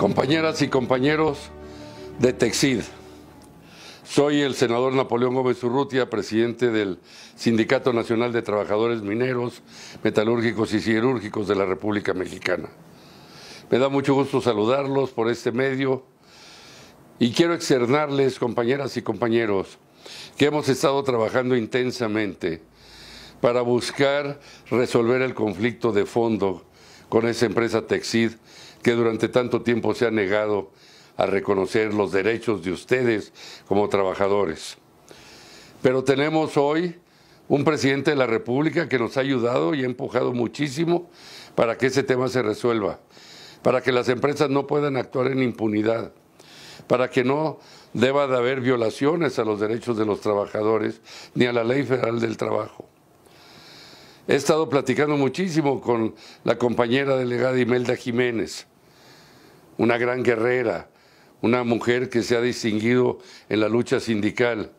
compañeras y compañeros de Texid. Soy el senador Napoleón Gómez Urrutia, presidente del Sindicato Nacional de Trabajadores Mineros, Metalúrgicos y Cirúrgicos de la República Mexicana. Me da mucho gusto saludarlos por este medio y quiero externarles, compañeras y compañeros, que hemos estado trabajando intensamente para buscar resolver el conflicto de fondo con esa empresa Texid que durante tanto tiempo se ha negado a reconocer los derechos de ustedes como trabajadores. Pero tenemos hoy un presidente de la República que nos ha ayudado y ha empujado muchísimo para que ese tema se resuelva, para que las empresas no puedan actuar en impunidad, para que no deba de haber violaciones a los derechos de los trabajadores ni a la ley federal del trabajo. He estado platicando muchísimo con la compañera delegada Imelda Jiménez una gran guerrera, una mujer que se ha distinguido en la lucha sindical.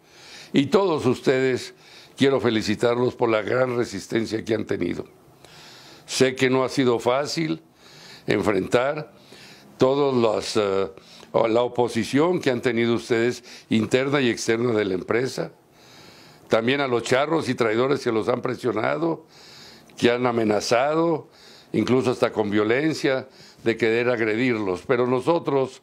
Y todos ustedes quiero felicitarlos por la gran resistencia que han tenido. Sé que no ha sido fácil enfrentar todas eh, la oposición que han tenido ustedes interna y externa de la empresa, también a los charros y traidores que los han presionado, que han amenazado, incluso hasta con violencia, de querer agredirlos. Pero nosotros,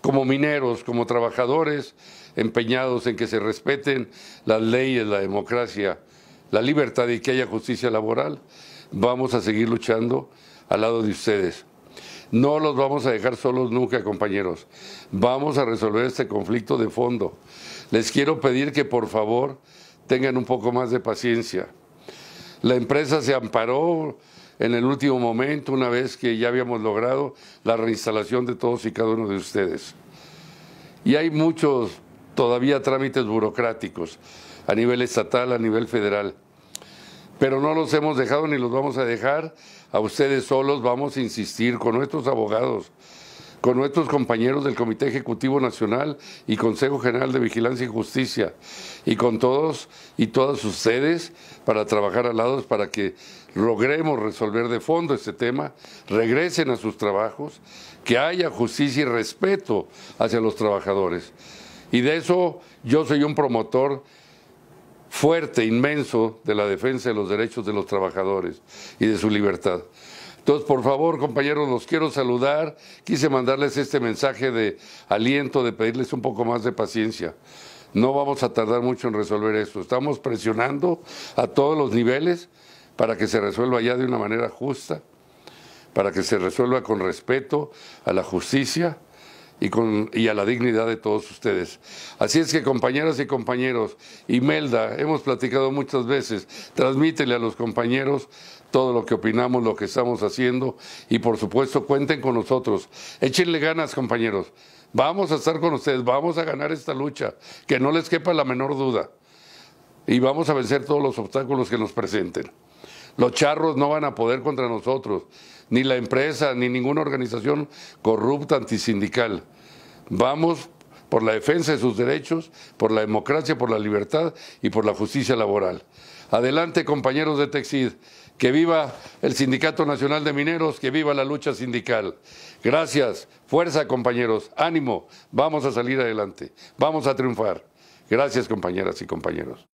como mineros, como trabajadores, empeñados en que se respeten las leyes, la democracia, la libertad y que haya justicia laboral, vamos a seguir luchando al lado de ustedes. No los vamos a dejar solos nunca, compañeros. Vamos a resolver este conflicto de fondo. Les quiero pedir que por favor tengan un poco más de paciencia. La empresa se amparó, en el último momento, una vez que ya habíamos logrado la reinstalación de todos y cada uno de ustedes. Y hay muchos todavía trámites burocráticos a nivel estatal, a nivel federal. Pero no los hemos dejado ni los vamos a dejar a ustedes solos, vamos a insistir con nuestros abogados, con nuestros compañeros del Comité Ejecutivo Nacional y Consejo General de Vigilancia y Justicia, y con todos y todas ustedes para trabajar al lado, para que logremos resolver de fondo este tema, regresen a sus trabajos, que haya justicia y respeto hacia los trabajadores. Y de eso yo soy un promotor fuerte, inmenso, de la defensa de los derechos de los trabajadores y de su libertad. Entonces, por favor, compañeros, los quiero saludar. Quise mandarles este mensaje de aliento, de pedirles un poco más de paciencia. No vamos a tardar mucho en resolver esto. Estamos presionando a todos los niveles para que se resuelva ya de una manera justa, para que se resuelva con respeto a la justicia y, a la dignidad de todos ustedes. Así es que compañeras y compañeros, Imelda, hemos platicado muchas veces, transmítele a los compañeros todo lo que opinamos, lo que estamos haciendo y por supuesto cuenten con nosotros. Échenle ganas, compañeros. Vamos a estar con ustedes, vamos a ganar esta lucha, que no les quepa la menor duda. Y vamos a vencer todos los obstáculos que nos presenten. Los charros no van a poder contra nosotros, ni la empresa, ni ninguna organización corrupta antisindical. Vamos por la defensa de sus derechos, por la democracia, por la libertad y por la justicia laboral. Adelante, compañeros de Texid. Que viva el Sindicato Nacional de Mineros, que viva la lucha sindical. Gracias, fuerza compañeros, ánimo, vamos a salir adelante, vamos a triunfar. Gracias compañeras y compañeros.